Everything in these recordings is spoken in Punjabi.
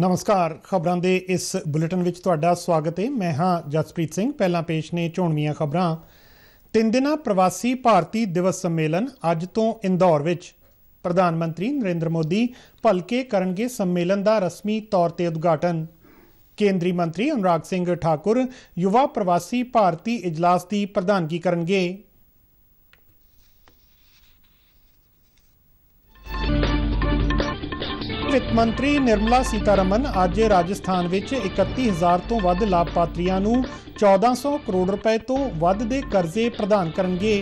ਨਮਸਕਾਰ ਖਬਰਾਂ ਦੇ ਇਸ ਬੁਲੇਟਿਨ ਵਿੱਚ ਤੁਹਾਡਾ ਸਵਾਗਤ ਹੈ ਮੈਂ ਹਾਂ ਜਸਪ੍ਰੀਤ ਸਿੰਘ ਪਹਿਲਾਂ ਪੇਸ਼ ਨੇ ਝੋਣਵੀਆਂ ਖਬਰਾਂ ਤਿੰਨ ਦਿਨਾਂ ਪ੍ਰਵਾਸੀ ਭਾਰਤੀ ਦਿਵਸ ਸੰਮੇਲਨ ਅੱਜ ਤੋਂ ਇੰਦੌਰ ਵਿੱਚ ਪ੍ਰਧਾਨ ਮੰਤਰੀ ਨਰਿੰਦਰ ਮੋਦੀ ਭਲਕੇ ਕਰਨਗੇ ਸੰਮੇਲਨ ਦਾ ਰਸਮੀ ਤੌਰ ਤੇ ਉਦਘਾਟਨ ਕੇਂਦਰੀ ਮੰਤਰੀ ਅਨੁਰਾਗ ਸਿੰਘ ਠਾਕੁਰ ਯੁਵਾ ਪ੍ਰਵਾਸੀ ਭਾਰਤੀ ਇਜਲਾਸ ਦੀ ਪ੍ਰਧਾਨਗੀ ਕਰਨਗੇ ਵਿੱਤ ਮੰਤਰੀ ਨਿਰਮਲਾ ਸੀਤਾਰਮਨ ਅੱਜ ਰਾਜਸਥਾਨ ਵਿੱਚ 31000 ਤੋਂ ਵੱਧ ਲਾਭਪਾਤਰੀਆਂ ਨੂੰ 1400 ਕਰੋੜ ਰੁਪਏ ਤੋਂ ਵੱਧ ਦੇ ਕਰਜ਼ੇ ਪ੍ਰਦਾਨ ਕਰਨਗੇ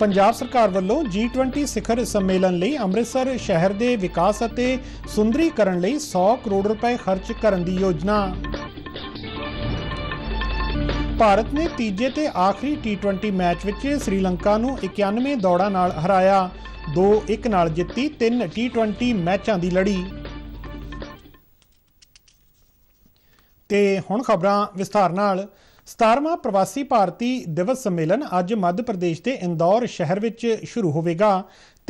ਪੰਜਾਬ ਸਰਕਾਰ ਵੱਲੋਂ G20 ਸਿਖਰ ਸੰਮੇਲਨ ਲਈ ਅੰਮ੍ਰਿਤਸਰ ਸ਼ਹਿਰ ਦੇ ਵਿਕਾਸ ਅਤੇ ਸੁੰਦਰੀਕਰਨ ਲਈ 100 ਕਰੋੜ ਰੁਪਏ ਖਰਚ ਕਰਨ ਦੀ ਯੋਜਨਾ ਭਾਰਤ ਨੇ ਤੀਜੇ ਤੇ ਆਖਰੀ T20 ਮੈਚ ਵਿੱਚ ਸ੍ਰੀਲੰਕਾ ਨੂੰ 91 ਦੌੜਾਂ ਨਾਲ ਹਰਾਇਆ 2-1 ਨਾਲ ਜਿੱਤੀ 3 T20 ਮੈਚਾਂ ਦੀ ਲੜੀ ਤੇ ਹੁਣ ਖਬਰਾਂ ਵਿਸਥਾਰ ਨਾਲ 17ਵਾਂ ਪ੍ਰਵਾਸੀ ਭਾਰਤੀ ਦਿਵਸ ਸੰਮੇਲਨ ਅੱਜ ਮੱਧ ਪ੍ਰਦੇਸ਼ ਦੇ ਇੰਦੌਰ ਸ਼ਹਿਰ ਵਿੱਚ ਸ਼ੁਰੂ ਹੋਵੇਗਾ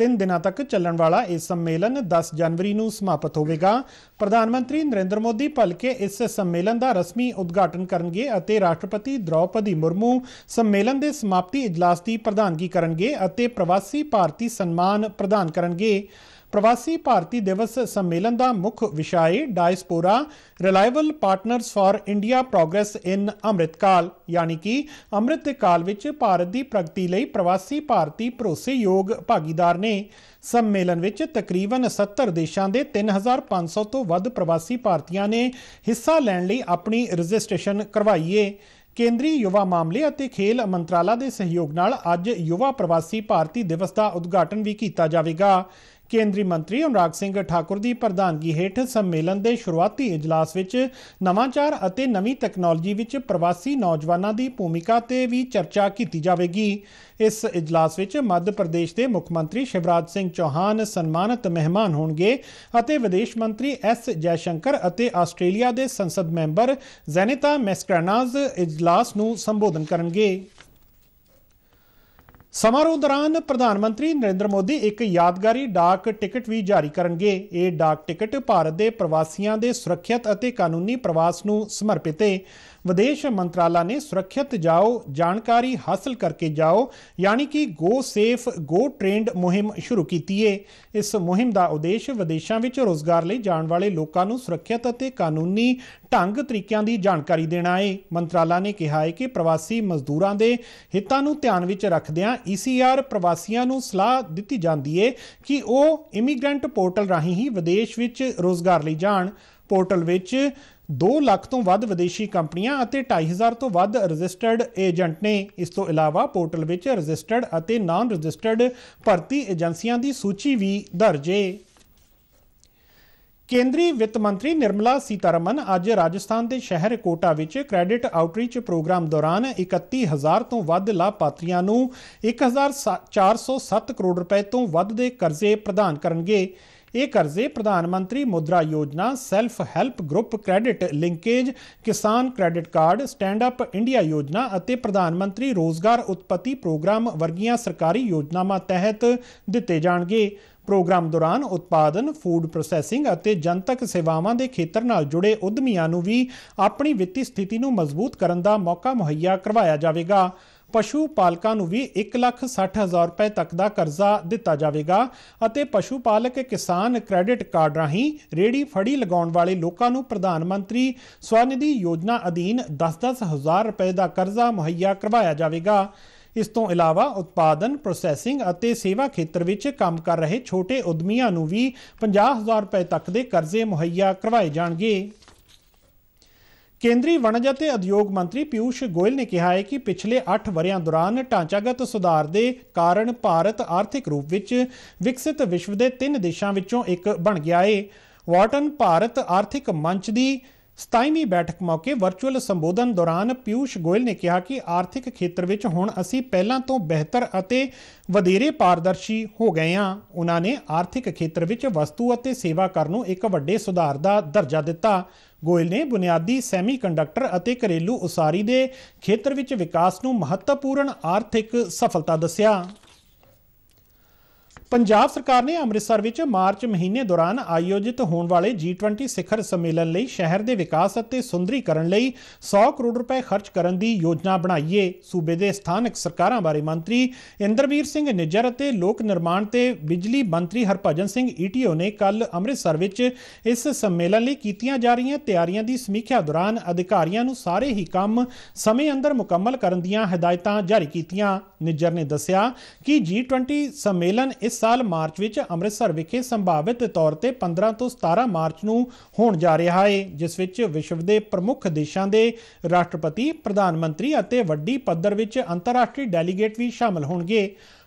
3 ਦਿਨਾਂ ਤੱਕ ਚੱਲਣ ਵਾਲਾ ਇਹ ਸੰਮੇਲਨ 10 ਜਨਵਰੀ ਨੂੰ ਸਮਾਪਤ ਹੋਵੇਗਾ ਪ੍ਰਧਾਨ ਮੰਤਰੀ ਨਰਿੰਦਰ ਮੋਦੀ ਭਲਕੇ ਇਸ ਸੰਮੇਲਨ ਦਾ ਰਸਮੀ ਉਦਘਾਟਨ ਕਰਨਗੇ ਅਤੇ ਰਾਸ਼ਟਰਪਤੀ ਦ੍ਰੌਪਦੀ ਮੁਰਮੂ ਸੰਮੇਲਨ ਦੇ ਸਮਾਪਤੀ ਇਜਲਾਸ ਦੀ ਪ੍ਰਧਾਨਗੀ ਕਰਨਗੇ ਅਤੇ ਪ੍ਰਵਾਸੀ ਭਾਰਤੀ ਸਨਮਾਨ ਪ੍ਰਦਾਨ ਕਰਨਗੇ ਪ੍ਰਵਾਸੀ ਭਾਰਤੀ ਦਿਵਸ ਸੰਮੇਲਨ ਦਾ ਮੁੱਖ ਵਿਸ਼ਾ ਹੈ diaspora reliable partners for India progress in Amritkaal ਯਾਨੀ ਕਿ ਅੰਮ੍ਰਿਤ ਕਾਲ ਵਿੱਚ ਭਾਰਤ ਦੀ ਪ੍ਰਗਤੀ ਲਈ ਪ੍ਰਵਾਸੀ ਭਾਰਤੀ ਭਰੋਸੇਯੋਗ ਭਾਗੀਦਾਰ ਨੇ ਸੰਮੇਲਨ ਵਿੱਚ ਤਕਰੀਬਨ 70 ਦੇਸ਼ਾਂ ਦੇ 3500 ਤੋਂ ਵੱਧ ਪ੍ਰਵਾਸੀ ਭਾਰਤੀਆਂ ਨੇ ਹਿੱਸਾ ਲੈਣ ਲਈ ਆਪਣੀ ਰਜਿਸਟ੍ਰੇਸ਼ਨ ਕਰਵਾਈ ਹੈ ਕੇਂਦਰੀ ਯੁਵਾ ਮਾਮਲੇ ਅਤੇ ਖੇਲ ਮੰਤਰਾਲਾ ਦੇ ਸਹਿਯੋਗ ਨਾਲ ਅੱਜ ਯੁਵਾ ਪ੍ਰਵਾਸੀ ਭਾਰਤੀ ਦਿਵਸ ਦਾ ਉਦਘਾਟਨ ਵੀ ਕੀਤਾ ਜਾਵੇਗਾ ਕੇਂਦਰੀ ਮੰਤਰੀ ਅਨੁਰਾਗ ਸਿੰਘ ਠਾਕੁਰ ਦੀ ਪ੍ਰਧਾਨਗੀ ਹੇਠ ਸੰਮੇਲਨ ਦੇ ਸ਼ੁਰੂਆਤੀ اجلاس ਵਿੱਚ ਨਵਾਂਚਾਰ ਅਤੇ ਨਵੀਂ ਟੈਕਨੋਲੋਜੀ ਵਿੱਚ ਪ੍ਰਵਾਸੀ ਨੌਜਵਾਨਾਂ ਦੀ ਭੂਮਿਕਾ ਤੇ ਵੀ ਚਰਚਾ ਕੀਤੀ ਜਾਵੇਗੀ ਇਸ اجلاس ਵਿੱਚ ਮੱਧ ਪ੍ਰਦੇਸ਼ ਦੇ ਮੁੱਖ ਮੰਤਰੀ ਸ਼ਿਵਰਾਜ ਸਿੰਘ ਚੌਹਾਨ ਸਨਮਾਨਿਤ ਮਹਿਮਾਨ ਹੋਣਗੇ ਅਤੇ ਵਿਦੇਸ਼ ਮੰਤਰੀ ਐਸ ਜੈਸ਼ੰਕਰ ਅਤੇ ਆਸਟ੍ਰੇਲੀਆ ਦੇ ਸੰਸਦ ਮੈਂਬਰ ਜ਼ੈਨਿਤਾ ਮੈਸਕ੍ਰਾਨਾਜ਼ اجلاس ਨੂੰ ਸੰਬੋਧਨ ਕਰਨਗੇ ਸਮਾਰੋਹ ਦੌਰਾਨ ਪ੍ਰਧਾਨ ਮੰਤਰੀ ਨਰਿੰਦਰ ਮੋਦੀ ਇੱਕ ਯਾਦਗਾਰੀ ਡਾਕ ਟਿਕਟ ਵੀ ਜਾਰੀ ਕਰਨਗੇ ਇਹ ਡਾਕ ਟਿਕਟ ਭਾਰਤ ਦੇ ਪ੍ਰਵਾਸੀਆਂ ਦੇ ਸੁਰੱਖਿਅਤ ਅਤੇ ਕਾਨੂੰਨੀ ਪ੍ਰਵਾਸ ਨੂੰ ਸਮਰਪਿਤ ਹੈ ਵਿਦੇਸ਼ ਮੰਤਰਾਲਾ ਨੇ ਸੁਰੱਖਿਅਤ ਜਾਓ ਜਾਣਕਾਰੀ ਹਾਸਲ ਕਰਕੇ ਜਾਓ ਯਾਨੀ ਕਿ ਗੋ ਸੇਫ ਗੋ ਟ੍ਰੇਨਡ ਮੁਹਿੰਮ ਸ਼ੁਰੂ ਕੀਤੀ ਹੈ ਇਸ ਮੁਹਿੰਮ ਦਾ ਉਦੇਸ਼ ਵਿਦੇਸ਼ਾਂ ਵਿੱਚ ਰੋਜ਼ਗਾਰ ਲਈ ਜਾਣ ਵਾਲੇ ਲੋਕਾਂ ਨੂੰ ਸੁਰੱਖਿਅਤ ਅਤੇ ਕਾਨੂੰਨੀ ਢੰਗ ਤਰੀਕਿਆਂ ਦੀ ਜਾਣਕਾਰੀ ਦੇਣਾ ਹੈ ਮੰਤਰਾਲਾ ਨੇ ਕਿਹਾ ਹੈ ਕਿ ਪ੍ਰਵਾਸੀ ਮਜ਼ਦੂਰਾਂ ਦੇ ਹਿੱਤਾਂ ਨੂੰ ਧਿਆਨ ਵਿੱਚ ਰੱਖਦਿਆਂ ਈਸੀਆਰ ਪ੍ਰਵਾਸੀਆਂ ਨੂੰ ਸਲਾਹ ਦਿੱਤੀ ਜਾਂਦੀ ਹੈ ਕਿ ਉਹ ਇਮੀਗ੍ਰੈਂਟ ਪੋਰਟਲ ਰਾਹੀਂ ਹੀ ਵਿਦੇਸ਼ ਵਿੱਚ ਰੋਜ਼ਗਾਰ ਲਈ ਜਾਣ ਪੋਰਟਲ ਵਿੱਚ 2 ਲੱਖ ਤੋਂ ਵੱਧ ਵਿਦੇਸ਼ੀ ਕੰਪਨੀਆਂ ਅਤੇ 2500 ਤੋਂ ਵੱਧ ਰਜਿਸਟਰਡ ਏਜੰਟ ਨੇ ਇਸ ਤੋਂ ਇਲਾਵਾ ਪੋਰਟਲ ਵਿੱਚ ਰਜਿਸਟਰਡ ਅਤੇ ਨਾਨ ਰਜਿਸਟਰਡ ਭਰਤੀ ਏਜੰਸੀਆਂ ਦੀ ਸੂਚੀ ਵੀ ਦਰਜ ਹੈ ਕੇਂਦਰੀ ਵਿੱਤ ਮੰਤਰੀ ਨਿਰਮਲਾ ਸੀਤਾਰਮਨ ਅੱਜ ਰਾਜਸਥਾਨ ਦੇ ਸ਼ਹਿਰ ਕੋਟਾ ਵਿੱਚ ਕ੍ਰੈਡਿਟ ਆਊਟਰੀਚ ਪ੍ਰੋਗਰਾਮ ਦੌਰਾਨ 31000 ਤੋਂ ਵੱਧ ਲਾਭਪਾਤਰੀਆਂ ਨੂੰ 1407 ਕਰੋੜ ਰੁਪਏ ਤੋਂ ਵੱਧ ਦੇ ਕਰਜ਼ੇ ਪ੍ਰਦਾਨ ਕਰਨਗੇ ਇਹ ਕਰਜ਼ੇ ਪ੍ਰਧਾਨ Mantri Mudra Yojana self help group credit linkage Kisan credit card stand up India Yojana ਅਤੇ ਪ੍ਰਧਾਨ ਮੰਤਰੀ ਰੋਜ਼ਗਾਰ ਉਤਪਤੀ ਪ੍ਰੋਗਰਾਮ ਵਰਗੀਆਂ ਸਰਕਾਰੀ ਯੋਜਨਾਵਾਂ ਤਹਿਤ ਦਿੱਤੇ ਜਾਣਗੇ ਪ੍ਰੋਗਰਾਮ ਦੌਰਾਨ ਉਤਪਾਦਨ ਫੂਡ ਪ੍ਰੋਸੈਸਿੰਗ ਅਤੇ ਜਨਤਕ ਸੇਵਾਵਾਂ ਦੇ ਖੇਤਰ ਨਾਲ ਜੁੜੇ ਉਦਮੀਆਂ ਨੂੰ ਵੀ ਆਪਣੀ ਵਿੱਤੀ ਸਥਿਤੀ ਨੂੰ ਮਜ਼ਬੂਤ ਕਰਨ ਦਾ ਮੌਕਾ ਮੁਹੱਈਆ ਕਰਵਾਇਆ ਜਾਵੇਗਾ ਪਸ਼ੂ ਪਾਲਕਾਂ ਨੂੰ ਵੀ 1,60,000 ਰੁਪਏ ਤੱਕ ਦਾ ਕਰਜ਼ਾ ਦਿੱਤਾ ਜਾਵੇਗਾ ਅਤੇ ਪਸ਼ੂ ਪਾਲਕ ਕਿਸਾਨ ਕ੍ਰੈਡਿਟ ਕਾਰਡ ਰਾਹੀਂ ਰੇੜੀ ਫੜੀ ਲਗਾਉਣ ਵਾਲੇ ਲੋਕਾਂ ਨੂੰ ਪ੍ਰਧਾਨ ਮੰਤਰੀ ਸਵਨਿਧੀ ਯੋਜਨਾ ਅਧੀਨ 10-10000 ਰੁਪਏ ਦਾ ਕਰਜ਼ਾ ਮੁਹੱਈਆ ਕਰਵਾਇਆ ਜਾਵੇਗਾ ਇਸ ਤੋਂ ਇਲਾਵਾ ਉਤਪਾਦਨ ਪ੍ਰੋਸੈਸਿੰਗ ਅਤੇ ਸੇਵਾ ਖੇਤਰ ਵਿੱਚ ਕੰਮ ਕਰ ਰਹੇ ਛੋਟੇ ਉਦਮੀਆਂ ਨੂੰ ਵੀ 50000 ਰੁਪਏ ਤੱਕ ਦੇ ਕਰਜ਼ੇ ਮੁਹੱਈਆ ਕਰਵਾਏ ਜਾਣਗੇ ਕੇਂਦਰੀ ਵਣਜ ਅਤੇ ਉਦਯੋਗ ਮੰਤਰੀ ਪਿਊਸ਼ ਗੋਇਲ ਨੇ ਕਿਹਾ ਹੈ ਕਿ ਪਿਛਲੇ 8 ਵਰਿਆਂ ਦੌਰਾਨ ਢਾਂਚਾਗਤ ਸੁਧਾਰ ਦੇ ਕਾਰਨ ਭਾਰਤ ਆਰਥਿਕ ਰੂਪ ਵਿੱਚ ਵਿਕਸਿਤ ਵਿਸ਼ਵ ਦੇ ਤਿੰਨ ਦੇਸ਼ਾਂ ਵਿੱਚੋਂ ਇੱਕ ਬਣ ਗਿਆ ਹੈ ਵਾਟਨ ਭਾਰਤ ਆਰਥਿਕ ਮੰਚ ਦੀ 27ਵੀਂ ਬੈਠਕ ਮੌਕੇ ਵਰਚੁਅਲ ਸੰਬੋਧਨ ਦੌਰਾਨ ਪਿਊਸ਼ ਗੋਇਲ ਨੇ ਕਿਹਾ ਕਿ ਆਰਥਿਕ ਖੇਤਰ ਵਿੱਚ ਹੁਣ ਅਸੀਂ ਪਹਿਲਾਂ ਤੋਂ ਬਿਹਤਰ ਅਤੇ ਵਧੇਰੇ ਪਾਰਦਰਸ਼ੀ ਹੋ ਗਏ ਹਾਂ ਉਹਨਾਂ ਨੇ ਆਰਥਿਕ ਖੇਤਰ ਵਿੱਚ ਵਸਤੂ ਅਤੇ ਸੇਵਾ ਕਰ ਨੂੰ ਇੱਕ ਵੱਡੇ ਸੁਧਾਰ ਦਾ ਦਰਜਾ ਦਿੱਤਾ ਗੋਇਲ ਨੇ ਬੁਨਿਆਦੀ ਸੈਮੀਕੰਡਕਟਰ ਅਤੇ ਘਰੇਲੂ ਉਸਾਰੀ ਦੇ ਖੇਤਰ ਵਿੱਚ ਵਿਕਾਸ ਨੂੰ ਮਹੱਤਵਪੂਰਨ ਆਰਥਿਕ ਸਫਲਤਾ ਦੱਸਿਆ ਪੰਜਾਬ ਸਰਕਾਰ ਨੇ ਅੰਮ੍ਰਿਤਸਰ ਵਿੱਚ ਮਾਰਚ ਮਹੀਨੇ ਦੌਰਾਨ ਆਯੋਜਿਤ ਹੋਣ ਵਾਲੇ G20 ਸਿਖਰ ਸੰਮੇਲਨ ਲਈ ਸ਼ਹਿਰ ਦੇ ਵਿਕਾਸ ਅਤੇ ਸੁੰਦਰੀਕਰਨ ਲਈ 100 ਕਰੋੜ ਰੁਪਏ ਖਰਚ ਕਰਨ ਦੀ ਯੋਜਨਾ ਬਣਾਈਏ ਸੂਬੇ ਦੇ ਸਥਾਨਕ ਸਰਕਾਰਾਂ ਬਾਰੇ ਮੰਤਰੀ ਇੰਦਰਵੀਰ ਸਿੰਘ ਨਿੱਜਰ ਅਤੇ ਲੋਕ ਨਿਰਮਾਣ ਤੇ ਬਿਜਲੀ ਮੰਤਰੀ ਹਰਭਜਨ ਸਿੰਘ ਈਟੀਓ ਨੇ ਕੱਲ ਅੰਮ੍ਰਿਤਸਰ ਵਿੱਚ ਇਸ ਸੰਮੇਲਨ ਲਈ ਕੀਤੀਆਂ ਜਾ ਰਹੀਆਂ ਤਿਆਰੀਆਂ ਦੀ ਸਮੀਖਿਆ ਦੌਰਾਨ ਅਧਿਕਾਰੀਆਂ ਨੂੰ ਸਾਰੇ ਹੀ ਕੰਮ ਸਮੇਂ ਅੰਦਰ ਮੁਕੰਮਲ ਕਰਨ ਦੀਆਂ ਹਦਾਇਤਾਂ ਜਾਰੀ ਕੀਤੀਆਂ ਨਿੱਜਰ ਨੇ ਦੱਸਿਆ ਕਿ G20 ਸੰਮੇਲਨ ਇਸ ਇਸ ਸਾਲ ਮਾਰਚ ਵਿੱਚ ਅੰਮ੍ਰਿਤਸਰ ਵਿਖੇ ਸੰਭਾਵਿਤ ਤੌਰ ਤੇ 15 ਤੋਂ 17 ਮਾਰਚ ਨੂੰ ਹੋਣ ਜਾ ਰਿਹਾ ਹੈ ਜਿਸ ਵਿੱਚ ਵਿਸ਼ਵ ਦੇ ਪ੍ਰਮੁੱਖ ਦੇਸ਼ਾਂ ਦੇ ਰਾਸ਼ਟਰਪਤੀ ਪ੍ਰਧਾਨ ਮੰਤਰੀ ਅਤੇ ਵੱਡੀ ਪੱਧਰ ਵਿੱਚ ਅੰਤਰਰਾਸ਼ਟਰੀ ਡੈਲੀਗੇਟ ਵੀ ਸ਼ਾਮਲ ਹੋਣਗੇ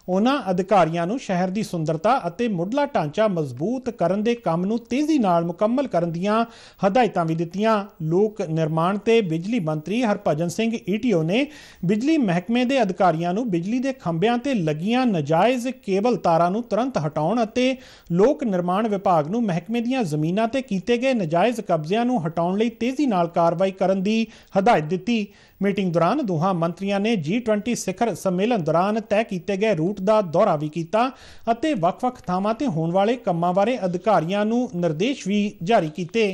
ਉਹਨਾਂ ਅਧਿਕਾਰੀਆਂ ਨੂੰ ਸ਼ਹਿਰ ਦੀ ਸੁੰਦਰਤਾ ਅਤੇ ਮੁੱਢਲਾ ਢਾਂਚਾ ਮਜ਼ਬੂਤ ਕਰਨ ਦੇ ਕੰਮ ਨੂੰ ਤੇਜ਼ੀ ਨਾਲ ਮੁਕੰਮਲ ਕਰਨ ਦੀਆਂ ਹਦਾਇਤਾਂ ਵੀ ਦਿੱਤੀਆਂ ਲੋਕ ਨਿਰਮਾਣ ਤੇ ਬਿਜਲੀ ਮੰਤਰੀ ਹਰਭਜਨ ਸਿੰਘ ਈਟੀਓ ਨੇ ਬਿਜਲੀ ਮਹਿਕਮੇ ਦੇ ਅਧਿਕਾਰੀਆਂ ਨੂੰ ਬਿਜਲੀ ਦੇ ਖੰਭਿਆਂ ਤੇ ਲੱਗੀਆਂ ਨਜਾਇਜ਼ ਕੇਬਲ ਤਾਰਾਂ ਨੂੰ ਤੁਰੰਤ ਹਟਾਉਣ ਅਤੇ ਲੋਕ ਨਿਰਮਾਣ ਵਿਭਾਗ ਨੂੰ ਮਹਿਕਮੇ ਦੀਆਂ ਜ਼ਮੀਨਾਂ ਤੇ ਕੀਤੇ ਗਏ ਨਜਾਇਜ਼ ਕਬਜ਼ਿਆਂ ਨੂੰ ਹਟਾਉਣ ਲਈ ਤੇਜ਼ੀ ਨਾਲ ਕਾਰਵਾਈ ਕਰਨ ਦੀ ਹਦਾਇਤ ਦਿੱਤੀ ਮੀਟਿੰਗ ਦੌਰਾਨ ਦੋਹਾਂ ਮੰਤਰੀਆਂ ਨੇ G20 ਸਿਖਰ ਸੰਮੇਲਨ ਦੌਰਾਨ ਤੈਅ ਕੀਤੇ ਗਏ ਰੂਟ ਰੂਟ ਦਾ ਦੌਰਾ ਵੀ ਕੀਤਾ ਅਤੇ ਵੱਖ-ਵੱਖ ਥਾਵਾਂ ਤੇ ਹੋਣ ਵਾਲੇ ਕੰਮਾਂ ਬਾਰੇ ਅਧਿਕਾਰੀਆਂ ਨੂੰ ਨਿਰਦੇਸ਼ ਵੀ ਜਾਰੀ ਕੀਤੇ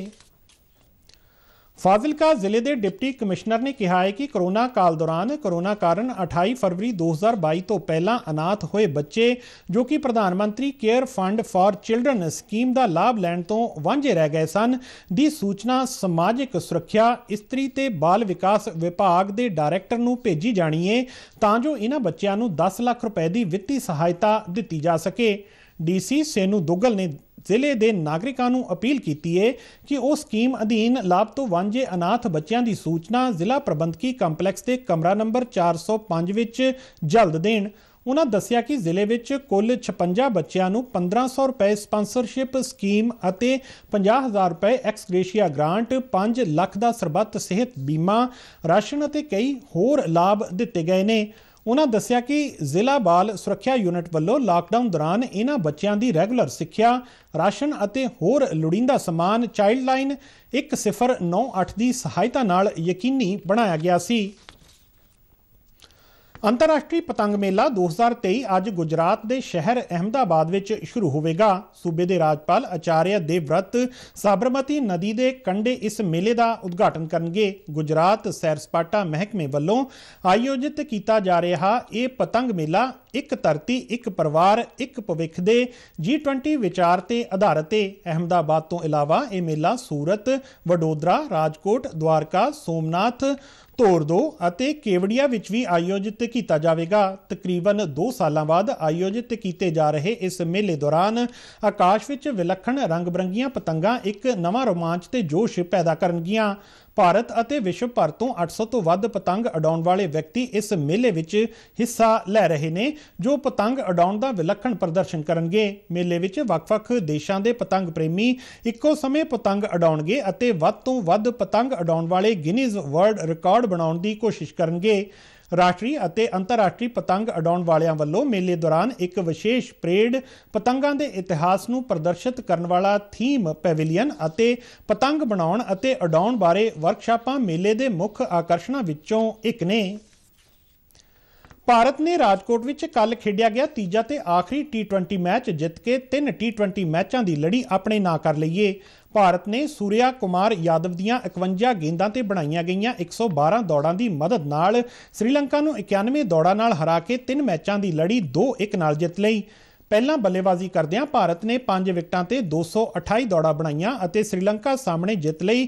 ਫਾਜ਼ਿਲਕਾ ਜ਼ਿਲ੍ਹੇ ਦੇ ਡਿਪਟੀ ਕਮਿਸ਼ਨਰ ਨੇ ਕਿਹਾ ਹੈ ਕਿ ਕਰੋਨਾ ਕਾਲ ਦੌਰਾਨ ਕਰੋਨਾ ਕਾਰਨ 28 ਫਰਵਰੀ 2022 ਤੋਂ ਪਹਿਲਾਂ ਅਨਾਥ ਹੋਏ ਬੱਚੇ ਜੋ ਕਿ Pradhan Mantri care fund for children scheme ਦਾ ਲਾਭ ਲੈਣ ਤੋਂ ਵਾਂਝੇ ਰਹਿ ਗਏ ਸਨ ਦੀ ਸੂਚਨਾ ਸਮਾਜਿਕ ਸੁਰੱਖਿਆ ਇਸਤਰੀ ਤੇ ਬਾਲ ਵਿਕਾਸ ਵਿਭਾਗ ਦੇ ਡਾਇਰੈਕਟਰ ਨੂੰ ਭੇਜੀ ਜਾਣੀ ਹੈ ਤਾਂ ਜੋ ਇਹਨਾਂ ਬੱਚਿਆਂ ਨੂੰ 10 ਲੱਖ ਰੁਪਏ ਦੀ ਵਿੱਤੀ ਸਹਾਇਤਾ ਦਿੱਤੀ ਜਾ ਸਕੇ ਡੀਸੀ ਸੇਨੂ ਦੁੱਗਲ ਨੇ ਜ਼ਿਲ੍ਹੇ ਦੇ ਨਾਗਰਿਕਾਂ ਨੂੰ ਅਪੀਲ ਕੀਤੀ ਹੈ ਕਿ ਉਹ ਸਕੀਮ ਅਧੀਨ ਲਾਭ ਤੋਂ ਵਾਂਝੇ ਅਨਾਥ ਬੱਚਿਆਂ ਦੀ ਸੂਚਨਾ ਜ਼ਿਲ੍ਹਾ ਪ੍ਰਬੰਧਕੀ ਕੰਪਲੈਕਸ ਦੇ ਕਮਰਾ ਨੰਬਰ 405 ਵਿੱਚ ਜਲਦ ਦੇਣ ਉਹਨਾਂ ਦੱਸਿਆ ਕਿ ਜ਼ਿਲ੍ਹੇ ਵਿੱਚ ਕੁੱਲ 56 ਬੱਚਿਆਂ ਨੂੰ 1500 ਰੁਪਏ ਸਪਾਂਸਰਸ਼ਿਪ ਸਕੀਮ ਅਤੇ 50000 ਰੁਪਏ ਐਕਸ ਗ੍ਰੇਸ਼ੀਆ ਗ੍ਰਾਂਟ 5 ਲੱਖ ਦਾ ਸਰਬੱਤ ਸਿਹਤ ਬੀਮਾ ਰਾਸ਼ਨ ਅਤੇ ਕਈ ਹੋਰ ਲਾਭ ਦਿੱਤੇ ਗਏ ਨੇ ਉਹਨਾਂ ਦੱਸਿਆ ਕਿ ਜ਼ਿਲ੍ਹਾ ਬਾਲ ਸੁਰੱਖਿਆ ਯੂਨਿਟ ਵੱਲੋਂ ਲਾਕਡਾਊਨ ਦੌਰਾਨ ਇਹਨਾਂ ਬੱਚਿਆਂ ਦੀ ਰੈਗੂਲਰ ਸਿੱਖਿਆ ਰਾਸ਼ਨ ਅਤੇ ਹੋਰ ਲੋੜੀਂਦਾ ਸਮਾਨ ਚਾਈਲਡ ਲਾਈਨ 1098 ਦੀ ਸਹਾਇਤਾ ਨਾਲ ਯਕੀਨੀ ਬਣਾਇਆ ਗਿਆ ਸੀ ਅੰਤਰਰਾਸ਼ਟਰੀ ਪਤੰਗ ਮੇਲਾ 2023 ਅੱਜ ਗੁਜਰਾਤ ਦੇ ਸ਼ਹਿਰ ਅਹਮਦਾਬਾਦ ਵਿੱਚ ਸ਼ੁਰੂ ਹੋਵੇਗਾ ਸੂਬੇ ਦੇ ਰਾਜਪਾਲ ਆਚਾਰਿਆ ਦੇਵਵਰਤ ਸਾਬਰਮਤੀ ਨਦੀ ਦੇ ਕੰਢੇ ਇਸ ਮੇਲੇ ਦਾ ਉਦਘਾਟਨ ਕਰਨਗੇ ਗੁਜਰਾਤ ਸੈਰ ਸਪਾਟਾ ਮਹਿਕਮੇ ਵੱਲੋਂ ਆਯੋਜਿਤ ਕੀਤਾ ਜਾ ਰਿਹਾ ਇਹ ਪਤੰਗ ਮੇਲਾ ਇੱਕ ਧਰਤੀ ਇੱਕ ਪਰਿਵਾਰ ਇੱਕ ਭਵਿੱਖ ਦੇ G20 ਵਿਚਾਰ ਤੇ ਆਧਾਰਿਤ ਹੈ ਅਹਮਦਾਬਾਦ ਤੋਂ ਇਲਾਵਾ ਇਹ ਮੇਲਾ ਸੂਰਤ ਵਡੋਦਰਾ ਰਾਜਕੋਟ ਦਵਾਰਕਾ ਸੋਮਨਾਥ ਧੋਰਦੋ ਅਤੇ ਕੇਵੜੀਆ ਵਿੱਚ ਵੀ ਆਯੋਜਿਤ ਕੀਤਾ ਜਾਵੇਗਾ ਤਕਰੀਬਨ 2 ਸਾਲਾਂ ਬਾਅਦ ਆਯੋਜਿਤ ਕੀਤੇ ਜਾ ਰਹੇ ਇਸ ਮੇਲੇ ਦੌਰਾਨ ਆਕਾਸ਼ ਵਿੱਚ ਵਿਲੱਖਣ ਰੰਗ-ਬਰੰਗੀਆਂ ਪਤੰਗਾਂ ਇੱਕ ਨਵਾਂ ਰੋਮਾਂਚ ਤੇ ਜੋਸ਼ ਪੈਦਾ ਕਰਨਗੀਆਂ ਭਾਰਤ ਅਤੇ ਵਿਸ਼ਵ ਭਰ ਤੋਂ 800 ਤੋਂ ਵੱਧ ਪਤੰਗ ਉਡਾਉਣ ਵਾਲੇ ਵਿਅਕਤੀ ਇਸ ਮੇਲੇ ਵਿੱਚ ਹਿੱਸਾ ਲੈ ਰਹੇ ਨੇ ਜੋ ਪਤੰਗ ਉਡਾਉਣ ਦਾ ਵਿਲੱਖਣ ਪ੍ਰਦਰਸ਼ਨ ਕਰਨਗੇ ਮੇਲੇ ਵਿੱਚ ਵੱਖ-ਵੱਖ ਦੇਸ਼ਾਂ ਦੇ ਪਤੰਗ ਪ੍ਰੇਮੀ ਇੱਕੋ ਸਮੇਂ ਪਤੰਗ ਉਡਾਉਣਗੇ ਅਤੇ ਵੱਧ ਤੋਂ ਵੱਧ ਪਤੰਗ ਉਡਾਉਣ ਵਾਲੇ ਗਿਨੀਜ਼ ਵਰਲਡ ਰਿਕਾਰਡ ਬਣਾਉਣ ਦੀ ਕੋਸ਼ਿਸ਼ ਕਰਨਗੇ ਰਾਸ਼ਟਰੀ ਅਤੇ ਅੰਤਰਰਾਸ਼ਟਰੀ ਪਤੰਗ ਅਡਾਉਣ ਵਾਲਿਆਂ ਵੱਲੋਂ ਮੇਲੇ ਦੌਰਾਨ ਇੱਕ ਵਿਸ਼ੇਸ਼ ਪਰੇਡ ਪਤੰਗਾਂ ਦੇ ਇਤਿਹਾਸ ਨੂੰ ਪ੍ਰਦਰਸ਼ਿਤ ਕਰਨ ਵਾਲਾ ਥੀਮ ਪੈਵਿਲੀਅਨ ਅਤੇ ਪਤੰਗ ਬਣਾਉਣ ਅਤੇ ਅਡਾਉਣ ਬਾਰੇ ਵਰਕਸ਼ਾਪਾਂ ਮੇਲੇ ਦੇ ਮੁੱਖ ਆਕਰਸ਼ਣਾਂ ਵਿੱਚੋਂ ਇੱਕ ਨੇ ਭਾਰਤ ਨੇ ਰਾਜਕੋਟ ਵਿੱਚ ਕੱਲ ਖੇਡਿਆ ਗਿਆ ਤੀਜਾ ਤੇ ਆਖਰੀ T20 ਮੈਚ ਜਿੱਤ ਕੇ ਤਿੰਨ T20 ਮੈਚਾਂ ਦੀ ਲੜੀ ਆਪਣੇ ਨਾਂ ਕਰ ਲਈਏ ਭਾਰਤ ਨੇ ਸੂਰਿਆ ਕੁਮਾਰ ਯਾਦਵ ਦੀਆਂ 51 ਗੇਂਦਾਂ ਤੇ ਬਣਾਈਆਂ ਗਈਆਂ 112 ਦੌੜਾਂ ਦੀ ਮਦਦ ਨਾਲ ਸ਼੍ਰੀਲੰਕਾ ਨੂੰ 91 ਦੌੜਾਂ ਨਾਲ ਹਰਾ ਕੇ 3 ਮੈਚਾਂ ਦੀ ਲੜੀ 2-1 ਨਾਲ ਜਿੱਤ ਲਈ ਪਹਿਲਾਂ ਬੱਲੇਬਾਜ਼ੀ ਕਰਦਿਆਂ ਭਾਰਤ ਨੇ 5 ਵਿਕਟਾਂ ਤੇ 228 ਦੌੜਾਂ ਬਣਾਈਆਂ ਅਤੇ ਸ਼੍ਰੀਲੰਕਾ ਸਾਹਮਣੇ ਜਿੱਤ ਲਈ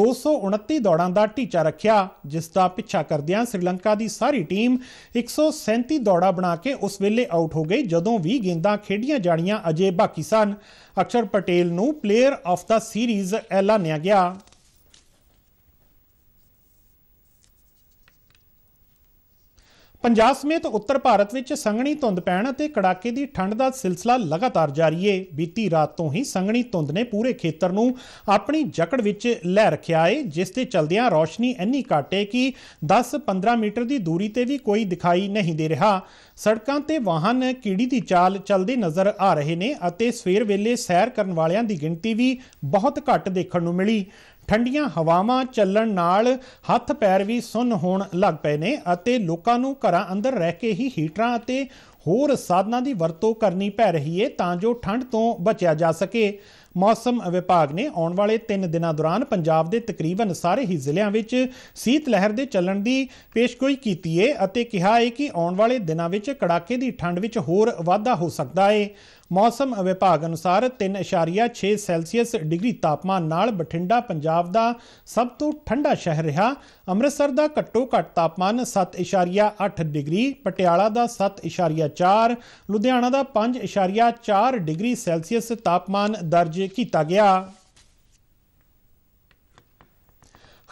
229 ਦੌੜਾਂ ਦਾ ਟੀਚਾ ਰੱਖਿਆ ਜਿਸ ਦਾ ਪਿੱਛਾ ਕਰਦਿਆਂ ਸ਼੍ਰੀਲੰਕਾ ਦੀ ਸਾਰੀ ਟੀਮ 137 ਦੌੜਾਂ ਬਣਾ ਕੇ ਉਸ ਵੇਲੇ ਆਊਟ ਹੋ ਗਈ ਜਦੋਂ ਵੀ ਗੇਂਦਾਂ ਖੇਡੀਆਂ ਜਾਣੀਆਂ ਅਜੇ ਬਾਕੀ ਸਨ ਅਕਸ਼ਰ ਪਟੇਲ ਨੂੰ ਪਲੇਅਰ ਆਫ ਦਾ ਸੀਰੀਜ਼ ਐਲਾਨਿਆ ਗਿਆ ਪੰਜਾਬ ਸਮੇਤ ਉੱਤਰ ਭਾਰਤ ਵਿੱਚ ਸੰਘਣੀ ਧੁੰਦ ਪੈਣ ਅਤੇ ਕੜਾਕੇ ਦੀ ਠੰਡ ਦਾ ਸਿਲਸਿਲਾ ਲਗਾਤਾਰ ਜਾਰੀ ਹੈ ਬੀਤੀ ਰਾਤ ਤੋਂ ਹੀ ਸੰਘਣੀ ਧੁੰਦ ਨੇ ਪੂਰੇ ਖੇਤਰ ਨੂੰ ਆਪਣੀ ਜਕੜ ਵਿੱਚ ਲੈ ਰੱਖਿਆ ਹੈ ਜਿਸ ਦੇ ਚਲਦਿਆਂ ਰੌਸ਼ਨੀ ਇੰਨੀ ਘਟੇ ਕਿ 10-15 ਮੀਟਰ ਦੀ ਦੂਰੀ ਤੇ ਵੀ ਕੋਈ ਦਿਖਾਈ ਨਹੀਂ ਦੇ ਰਿਹਾ ਸੜਕਾਂ ਤੇ ਵਾਹਨ ਕੀੜੀ ਦੀ ਚਾਲ ਚਲਦੇ ਨਜ਼ਰ ਆ ਰਹੇ ਨੇ ਅਤੇ ਸਵੇਰ ਵੇਲੇ ਸੈਰ ਕਰਨ ਵਾਲਿਆਂ ਦੀ ਗਿਣਤੀ ਵੀ ਬਹੁਤ ਘੱਟ ਦੇਖਣ ਨੂੰ ਮਿਲੀ ਠੰਡੀਆਂ ਹਵਾਵਾਂ ਚੱਲਣ ਨਾਲ ਹੱਥ ਪੈਰ ਵੀ ਸੁੰਨ ਹੋਣ ਲੱਗ ਪਏ ਨੇ ਅਤੇ ਲੋਕਾਂ ਨੂੰ ਘਰਾਂ ਅੰਦਰ ਰਹਿ ਕੇ ਹੀ ਹੀਟਰਾਂ ਅਤੇ ਹੋਰ ਸਾਧਨਾਂ ਦੀ ਵਰਤੋਂ ਕਰਨੀ ਪੈ ਰਹੀ ਹੈ ਤਾਂ ਜੋ ਠੰਡ ਤੋਂ ਬਚਿਆ ਜਾ ਸਕੇ ਮੌਸਮ ਵਿਭਾਗ ਨੇ ਆਉਣ ਵਾਲੇ 3 ਦਿਨਾਂ ਦੌਰਾਨ ਪੰਜਾਬ ਦੇ ਤਕਰੀਬਨ ਸਾਰੇ ਹੀ ਜ਼ਿਲ੍ਹਿਆਂ ਵਿੱਚ ਸੀਤ ਲਹਿਰ ਦੇ ਚੱਲਣ ਦੀ ਪੇਸ਼ਗੋਈ ਕੀਤੀ ਹੈ ਅਤੇ ਕਿਹਾ ਹੈ ਕਿ ਆਉਣ ਵਾਲੇ ਦਿਨਾਂ ਵਿੱਚ ਕੜਾਕੇ ਦੀ ਠੰਡ ਵਿੱਚ ਹੋਰ ਵਾਧਾ ਹੋ ਸਕਦਾ ਹੈ ਮੌਸਮ ਵਿਭਾਗ ਅਨੁਸਾਰ 3.6 ਸੈਲਸੀਅਸ ਡਿਗਰੀ ਤਾਪਮਾਨ ਨਾਲ ਬਠਿੰਡਾ ਪੰਜਾਬ ਦਾ ਸਭ ਤੋਂ ਠੰਡਾ ਸ਼ਹਿਰ ਰਿਹਾ ਅੰਮ੍ਰਿਤਸਰ ਦਾ ਘੱਟੋ ਘੱਟ ਤਾਪਮਾਨ 7.8 ਡਿਗਰੀ ਪਟਿਆਲਾ ਦਾ 7.4 ਲੁਧਿਆਣਾ ਦਾ 5.4 ਡਿਗਰੀ ਸੈਲਸੀਅਸ ਤਾਪਮਾਨ ਦਰਜ ਕੀਤਾ ਗਿਆ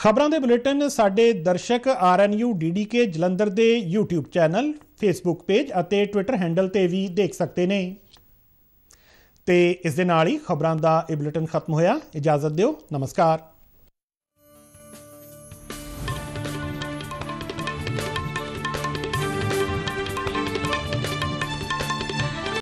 ਖਬਰਾਂ ਦੇ ਬੁਲੇਟਿਨ ਸਾਡੇ ਦਰਸ਼ਕ RNU DDK ਜਲੰਧਰ ਦੇ YouTube ਚੈਨਲ Facebook ਪੇਜ ਅਤੇ Twitter ਹੈਂਡਲ ਤੇ ਵੀ ਦੇਖ ਸਕਦੇ ਨੇ ਤੇ ਇਸ ਦੇ ਨਾਲ ਹੀ ਖਬਰਾਂ ਦਾ ਇਹ ਬੁਲੇਟਿਨ ਖਤਮ ਹੋਇਆ ਇਜਾਜ਼ਤ ਦਿਓ ਨਮਸਕਾਰ